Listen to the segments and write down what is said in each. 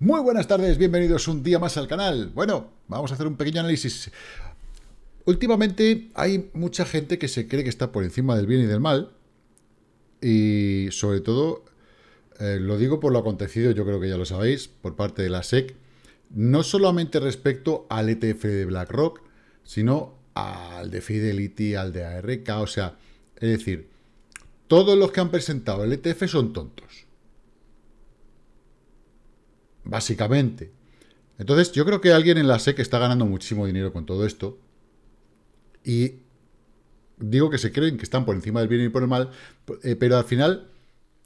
Muy buenas tardes, bienvenidos un día más al canal. Bueno, vamos a hacer un pequeño análisis. Últimamente hay mucha gente que se cree que está por encima del bien y del mal. Y sobre todo, eh, lo digo por lo acontecido, yo creo que ya lo sabéis, por parte de la SEC. No solamente respecto al ETF de BlackRock, sino al de Fidelity, al de ARK. O sea, es decir, todos los que han presentado el ETF son tontos. Básicamente. Entonces, yo creo que alguien en la SEC está ganando muchísimo dinero con todo esto. Y digo que se creen que están por encima del bien y por el mal, eh, pero al final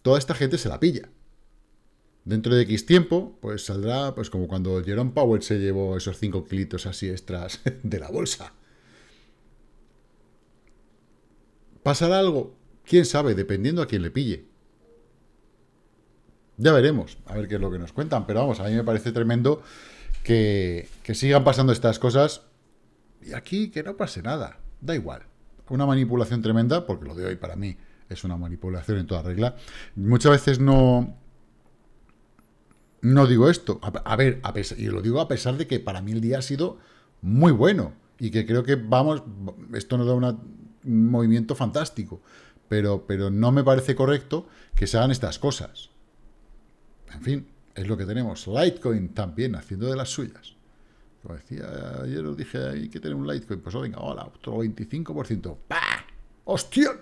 toda esta gente se la pilla. Dentro de X tiempo, pues saldrá, pues como cuando Jerome Powell se llevó esos 5 kilitos así extras de la bolsa. ¿Pasará algo? Quién sabe, dependiendo a quién le pille. Ya veremos, a ver qué es lo que nos cuentan. Pero vamos, a mí me parece tremendo que, sigan pasando estas cosas y aquí que no pase nada. Da igual. Una manipulación tremenda, porque lo de hoy para mí es una manipulación en toda regla. Muchas veces no, no digo esto. A, ver, y lo digo a pesar de que para mí el día ha sido muy bueno y que creo que vamos, esto nos da un movimiento fantástico pero, no me parece correcto que se hagan estas cosas. En fin, es lo que tenemos. Litecoin también haciendo de las suyas. Como decía, ayer os dije, hay que tener un Litecoin. Pues oh, venga, hola, otro 25%. ¡Pah! ¡Hostia!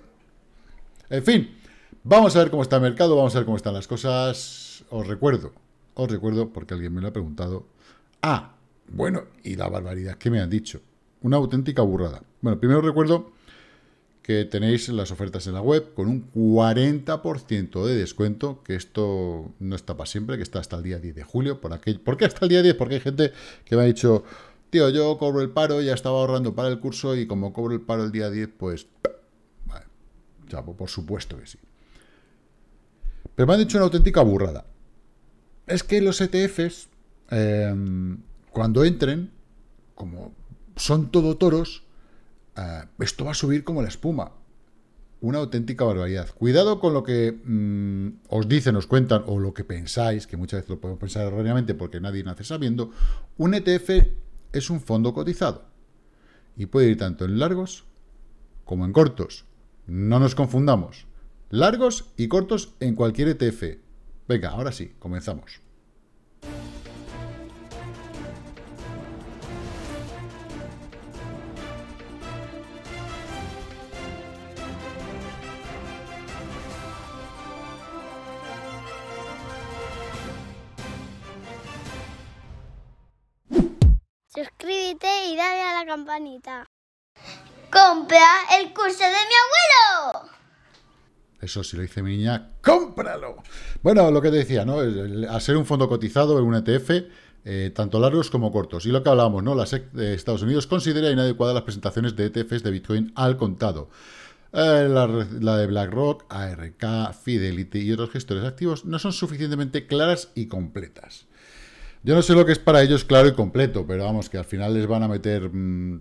En fin, vamos a ver cómo está el mercado, vamos a ver cómo están las cosas. Os recuerdo, os recuerdo, porque alguien me lo ha preguntado. Ah, bueno, y la barbaridad que me han dicho. Una auténtica burrada. Bueno, primero recuerdo que tenéis las ofertas en la web con un 40% de descuento, que esto no está para siempre, que está hasta el día 10 de julio. ¿Por, aquel, ¿por qué hasta el día 10? Porque hay gente que me ha dicho, tío, yo cobro el paro, ya estaba ahorrando para el curso y como cobro el paro el día 10, pues... Vale, ya, pues, por supuesto que sí. Pero me han dicho una auténtica burrada. Es que los ETFs, em, cuando entren, como son todo toros, Ah, esto va a subir como la espuma. Una auténtica barbaridad. Cuidado con lo que mm, os dicen, os cuentan o lo que pensáis, que muchas veces lo podemos pensar erróneamente porque nadie nace sabiendo. Un ETF es un fondo cotizado y puede ir tanto en largos como en cortos. No nos confundamos. Largos y cortos en cualquier ETF. Venga, ahora sí, comenzamos. campanita. ¡Compra el curso de mi abuelo! Eso sí lo dice mi niña, ¡cómpralo! Bueno, lo que te decía, ¿no? Al ser un fondo cotizado, en un ETF, eh, tanto largos como cortos. Y lo que hablábamos, ¿no? La SEC de Estados Unidos considera inadecuadas las presentaciones de ETFs de Bitcoin al contado. Eh, la, la, de BlackRock, ARK, Fidelity y otros gestores activos no son suficientemente claras y completas. Yo no sé lo que es para ellos claro y completo, pero vamos, que al final les van a meter mm,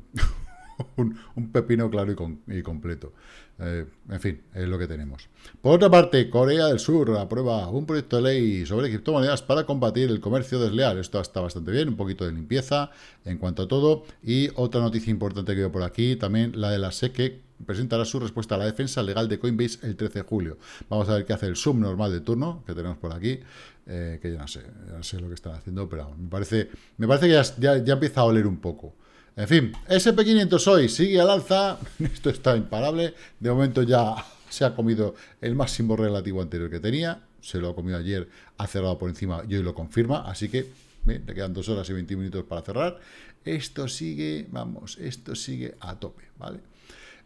un, pepino claro y, completo. Eh, en fin, es lo que tenemos. Por otra parte, Corea del Sur aprueba un proyecto de ley sobre criptomonedas para combatir el comercio desleal. Esto está bastante bien, un poquito de limpieza en cuanto a todo. Y otra noticia importante que veo por aquí, también la de la SEC, e presentará su respuesta a la defensa legal de Coinbase el 13 de julio. Vamos a ver qué hace el normal de turno que tenemos por aquí, eh, que ya no sé, ya no sé lo que están haciendo, pero me parece, me parece que ya, ya, empieza a oler un poco. En fin, SP500 hoy sigue al alza, esto está imparable, de momento ya se ha comido el máximo relativo anterior que tenía, se lo ha comido ayer, ha cerrado por encima y hoy lo confirma, así que bien, le quedan dos horas y 20 minutos para cerrar. Esto sigue, vamos, esto sigue a tope, ¿vale?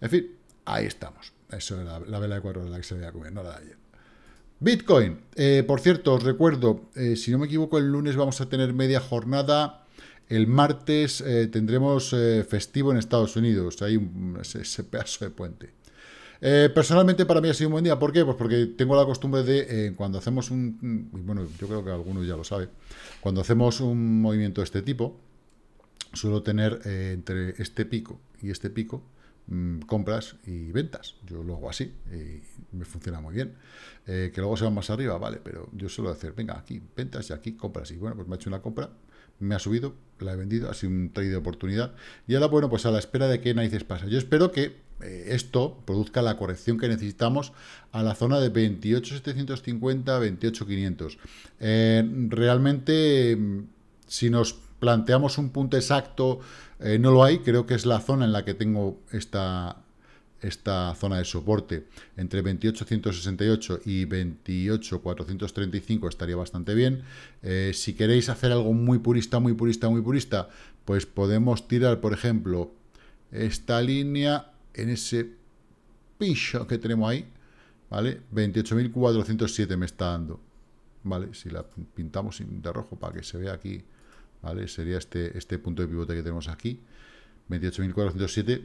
En fin, ahí estamos. Eso era la, vela de cuatro horas la que se veía comer, no la de ayer. Bitcoin. Eh, por cierto, os recuerdo, eh, si no me equivoco, el lunes vamos a tener media jornada. El martes eh, tendremos festivo en Estados Unidos. Hay un, ese, ese, pedazo de puente. personalmente para mí ha sido un buen día. ¿Por qué? Pues porque tengo la costumbre de, cuando hacemos un... Bueno, yo creo que algunos ya lo saben. Cuando hacemos un movimiento de este tipo, suelo tener entre este pico y este pico, Mm, compras y ventas. Yo lo hago así y me funciona muy bien. Eh, que luego se van más arriba, vale, pero yo suelo hacer, venga, aquí ventas y aquí compras. Y bueno, pues me ha hecho una compra, me ha subido, la he vendido, ha sido un trade de oportunidad. Y ahora, bueno, pues a la espera de que narices pasa. Yo espero que eh, esto produzca la corrección que necesitamos a la zona de 28.750, 28.500. Eh, realmente, mm, si nos planteamos un punto exacto, eh, no lo hay, creo que es la zona en la que tengo esta, esta zona de soporte. Entre 28,168 y 28,435 estaría bastante bien. Eh, si queréis hacer algo muy purista, muy purista, muy purista, pues podemos tirar, por ejemplo, esta línea en ese piso que tenemos ahí, ¿vale? 28.407 me está dando, ¿vale? Si la pintamos de rojo para que se vea aquí Sería este, este punto de pivote que tenemos aquí, 28.407.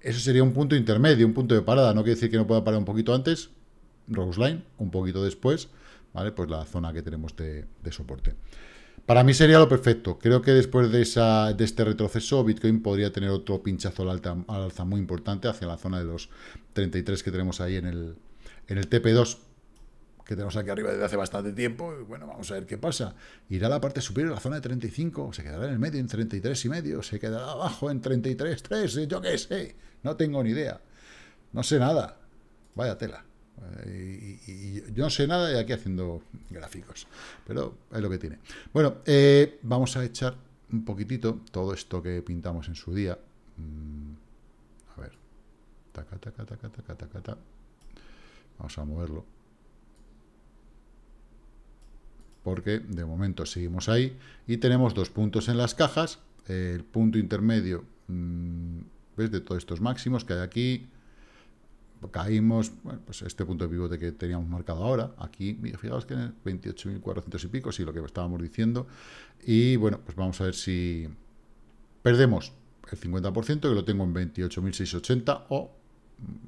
Eso sería un punto intermedio, un punto de parada. No quiere decir que no pueda parar un poquito antes, Rose Line, un poquito después, ¿vale? Pues la zona que tenemos de, soporte. Para mí sería lo perfecto. Creo que después de, esa, de este retroceso, Bitcoin podría tener otro pinchazo al, alta, alza muy importante hacia la zona de los 33 que tenemos ahí en el, en el TP2 que tenemos aquí arriba desde hace bastante tiempo, y bueno, vamos a ver qué pasa. Irá la parte superior, a la zona de 35, se quedará en el medio en 33 y medio, se quedará abajo en 33,3, yo qué sé, no tengo ni idea, no sé nada, vaya tela. Eh, y, yo no sé nada y aquí haciendo gráficos, pero es lo que tiene. Bueno, eh, vamos a echar un poquitito todo esto que pintamos en su día. Mm, a ver, vamos a moverlo porque de momento seguimos ahí y tenemos dos puntos en las cajas, el punto intermedio, mm, ¿ves? De todos estos máximos que hay aquí, caímos, pues este punto de pivote que teníamos marcado ahora, aquí, fijaros que en 28.400 y pico, sí, lo que estábamos diciendo, y bueno, pues vamos a ver si perdemos el 50%, que lo tengo en 28.680, o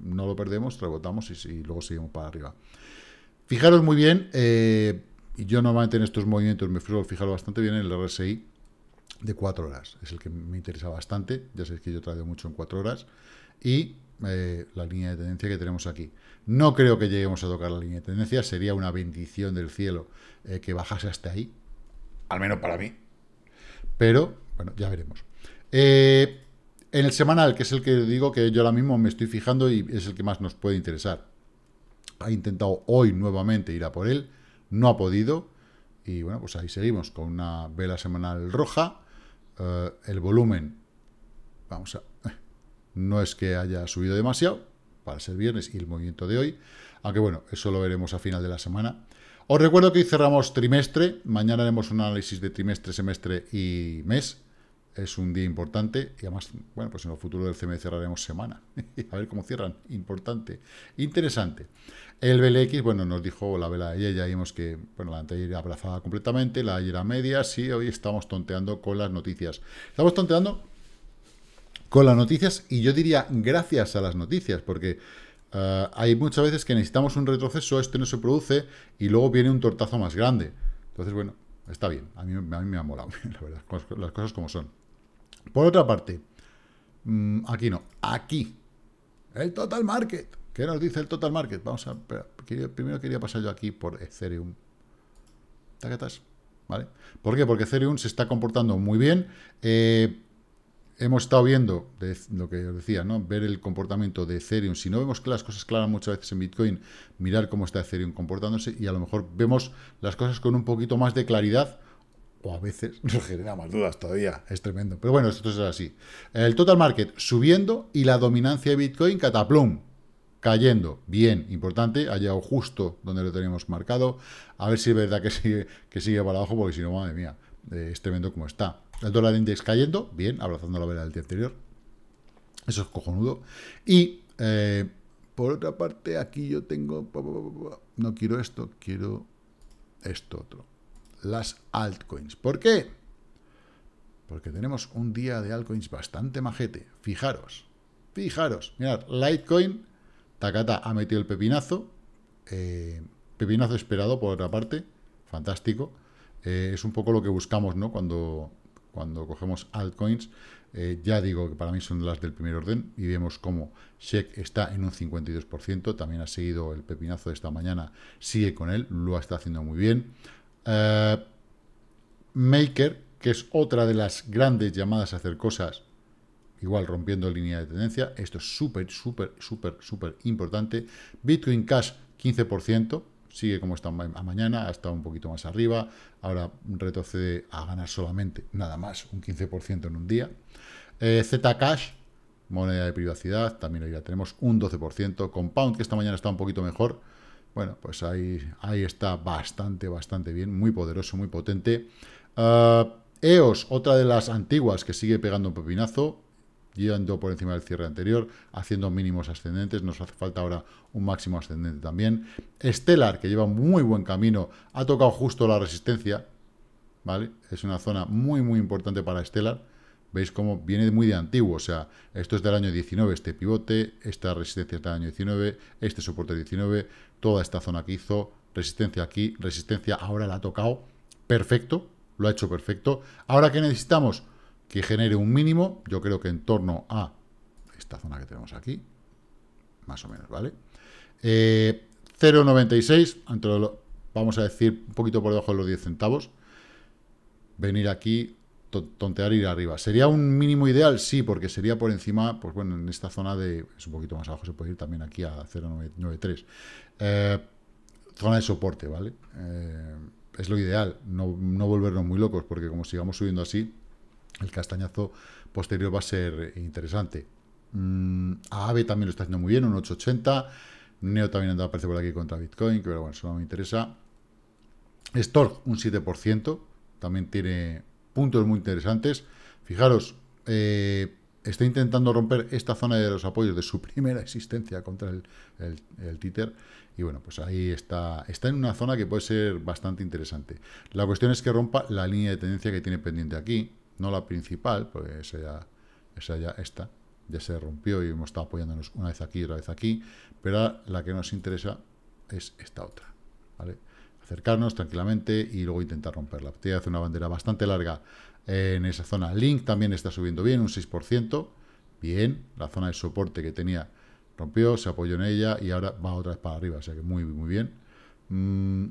no lo perdemos, rebotamos y, luego seguimos para arriba. Fijaros muy bien, eh, y yo normalmente en estos movimientos me suelo bastante bien en el RSI de 4 horas. Es el que me interesa bastante. Ya sabéis que yo traigo mucho en 4 horas. Y eh, la línea de tendencia que tenemos aquí. No creo que lleguemos a tocar la línea de tendencia. Sería una bendición del cielo eh, que bajase hasta ahí. Al menos para mí. Pero, bueno, ya veremos. Eh, en el semanal, que es el que digo que yo ahora mismo me estoy fijando y es el que más nos puede interesar. Ha intentado hoy nuevamente ir a por él no ha podido. Y bueno, pues ahí seguimos con una vela semanal roja. Eh, el volumen, vamos a... No es que haya subido demasiado para ser viernes y el movimiento de hoy. Aunque bueno, eso lo veremos a final de la semana. Os recuerdo que hoy cerramos trimestre. Mañana haremos un análisis de trimestre, semestre y mes es un día importante y además, bueno, pues en el futuro del CME cerraremos semana. a ver cómo cierran. Importante. Interesante. El BLX, bueno, nos dijo la vela de ayer, ya vimos que, bueno, la anterior abrazada completamente, la ayer a media, sí, hoy estamos tonteando con las noticias. Estamos tonteando con las noticias y yo diría gracias a las noticias, porque eh, hay muchas veces que necesitamos un retroceso, este no se produce y luego viene un tortazo más grande. Entonces, bueno, está bien, a mí, a mí me ha molado, la verdad, las cosas como son. Por otra parte, mm, aquí no, aquí. El total market. ¿Qué nos dice el total market? Vamos a... primero quería pasar yo aquí por Ethereum. ¿Vale? ¿Por qué? Porque Ethereum se está comportando muy bien. Eh, hemos estado viendo, lo que os decía, ¿no? Ver el comportamiento de Ethereum. Si no vemos las cosas claras muchas veces en Bitcoin, mirar cómo está Ethereum comportándose y a lo mejor vemos las cosas con un poquito más de claridad o a veces nos genera más dudas todavía. Es tremendo. Pero bueno, esto es así. El total market subiendo y la dominancia de Bitcoin cataplum. Cayendo, bien, importante, ha llegado justo donde lo teníamos marcado. A ver si es verdad que sigue, sigue para abajo, porque si no, madre mía, eh, es tremendo como está. El dólar index cayendo, bien, abrazando la vela del día anterior. Eso es cojonudo. Y eh, por otra parte, aquí yo tengo. No quiero esto, quiero esto otro las altcoins. ¿Por qué? Porque tenemos un día de altcoins bastante majete. Fijaros, fijaros. Mirad, Litecoin, Takata ha metido el pepinazo. Eh, pepinazo esperado, por otra parte. Fantástico. Eh, es un poco lo que buscamos, ¿no? Cuando, cuando cogemos altcoins. Eh, ya digo que para mí son las del primer orden y vemos cómo SEC está en un 52%, también ha seguido el pepinazo de esta mañana, sigue con él, lo está haciendo muy bien. Eh, Maker, que es otra de las grandes llamadas a hacer cosas, igual rompiendo línea de tendencia. Esto es súper, súper, súper, súper importante. Bitcoin Cash, 15%. Sigue como está mañana, ha estado un poquito más arriba. Ahora retrocede a ganar solamente, nada más, un 15% en un día. Eh, Zcash, moneda de privacidad, también hoy la tenemos un 12%. Compound, que esta mañana está un poquito mejor, bueno, pues ahí, ahí está bastante, bastante bien, muy poderoso, muy potente. Ah, EOS, otra de las antiguas que sigue pegando un pepinazo, llevando por encima del cierre anterior, haciendo mínimos ascendentes, nos hace falta ahora un máximo ascendente también. Stellar, que lleva muy buen camino, ha tocado justo la resistencia, ¿vale? Es una zona muy, muy importante para Stellar, Veis cómo viene muy de antiguo, o sea, esto es del año 19, este pivote, esta resistencia es del año 19, este soporte 19, toda esta zona que hizo, resistencia aquí, resistencia ahora la ha tocado, perfecto, lo ha hecho perfecto. Ahora que necesitamos que genere un mínimo, yo creo que en torno a esta zona que tenemos aquí, más o menos, ¿vale? 0,96, eh, vamos a decir un poquito por debajo de los 10 centavos, venir aquí tontear ir arriba. ¿Sería un mínimo ideal? Sí, porque sería por encima, pues bueno, en esta zona de... Es un poquito más abajo, se puede ir también aquí a 0,93. Eh, zona de soporte, ¿vale? Eh, es lo ideal, no, no, volvernos muy locos, porque como sigamos subiendo así, el castañazo posterior va a ser interesante. Mm, ave AAVE también lo está haciendo muy bien, un 880. Neo también anda, aparece por aquí contra Bitcoin, pero bueno, eso no me interesa. Stork, un 7%. También tiene puntos muy interesantes. Fijaros, eh, está intentando romper esta zona de los apoyos de su primera existencia contra el, el, títer. Y bueno, pues ahí está, está en una zona que puede ser bastante interesante. La cuestión es que rompa la línea de tendencia que tiene pendiente aquí, no la principal, porque esa ya, esa ya está, ya se rompió y hemos estado apoyándonos una vez aquí y otra vez aquí, pero la que nos interesa es esta otra, ¿vale? acercarnos tranquilamente y luego intentar romperla. Te hace una bandera bastante larga en esa zona. Link también está subiendo bien, un 6%. Bien, la zona de soporte que tenía rompió, se apoyó en ella y ahora va otra vez para arriba, o sea que muy, muy bien. Mm,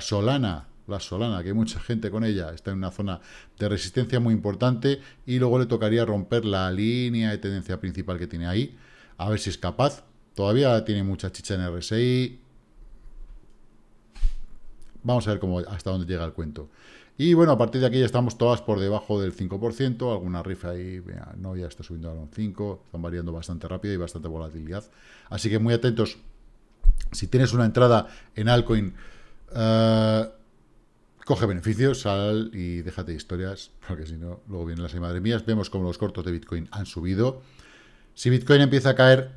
Solana, la Solana, que hay mucha gente con ella, está en una zona de resistencia muy importante y luego le tocaría romper la línea de tendencia principal que tiene ahí, a ver si es capaz. Todavía tiene mucha chicha en RSI, Vamos a ver cómo, hasta dónde llega el cuento. Y bueno, a partir de aquí ya estamos todas por debajo del 5%, alguna rifa ahí, no, ya está subiendo a un 5, están variando bastante rápido y bastante volatilidad. Así que muy atentos, si tienes una entrada en altcoin, eh, coge beneficios, sal y déjate historias, porque si no, luego vienen las madre mías, vemos cómo los cortos de Bitcoin han subido. Si Bitcoin empieza a caer,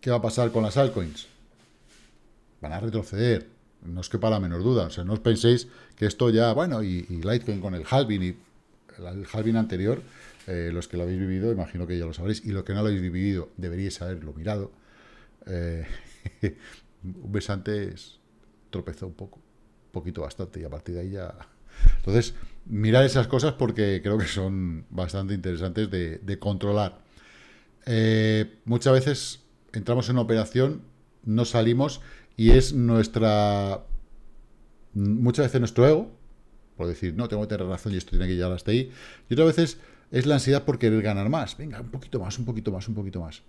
¿qué va a pasar con las altcoins? Van a retroceder, no os quepa la menor duda. O sea, no os penséis que esto ya, bueno, y, y Litecoin con el halving y el halving anterior, eh, los que lo habéis vivido, imagino que ya lo sabréis, y los que no lo habéis vivido, deberíais haberlo mirado. Eh, un mes antes tropezó un poco, un poquito bastante, y a partir de ahí ya... Entonces, mirad esas cosas porque creo que son bastante interesantes de, controlar. Eh, muchas veces entramos en una operación, no salimos y es nuestra. muchas veces nuestro ego, por decir, no, tengo que tener razón y esto tiene que llegar hasta ahí, y otras veces es la ansiedad por querer ganar más. Venga, un poquito más, un poquito más, un poquito más.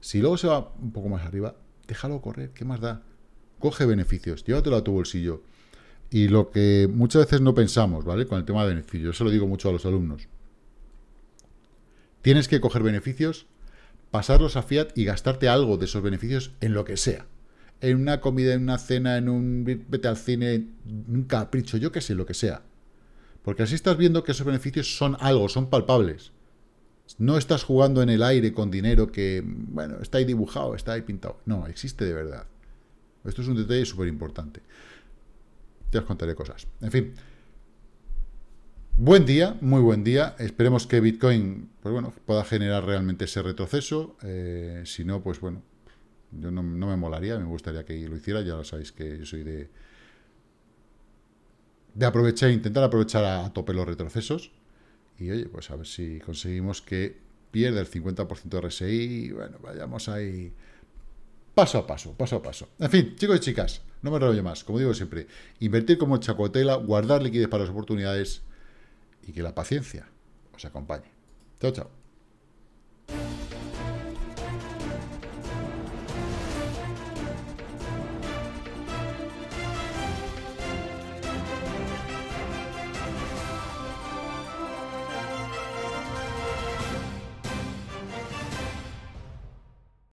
Si luego se va un poco más arriba, déjalo correr, ¿qué más da? Coge beneficios, llévatelo a tu bolsillo. Y lo que muchas veces no pensamos, ¿vale? Con el tema de beneficios, eso lo digo mucho a los alumnos. Tienes que coger beneficios, pasarlos a fiat y gastarte algo de esos beneficios en lo que sea en una comida, en una cena, en un vete al cine, un capricho, yo que sé, lo que sea. Porque así estás viendo que esos beneficios son algo, son palpables. No estás jugando en el aire con dinero que, bueno, está ahí dibujado, está ahí pintado. No, existe de verdad. Esto es un detalle súper importante. Te os contaré cosas. En fin. Buen día, muy buen día. Esperemos que Bitcoin pues bueno, pueda generar realmente ese retroceso. Eh, si no, pues bueno, yo no, me molaría, me gustaría que lo hiciera, ya lo sabéis que yo soy de... De aprovechar, intentar aprovechar a, tope los retrocesos. Y oye, pues a ver si conseguimos que pierda el 50% de RSI. Y bueno, vayamos ahí paso a paso, paso a paso. En fin, chicos y chicas, no me enrollo más. Como digo siempre, invertir como chacotela, guardar liquidez para las oportunidades y que la paciencia os acompañe. Chao, chao.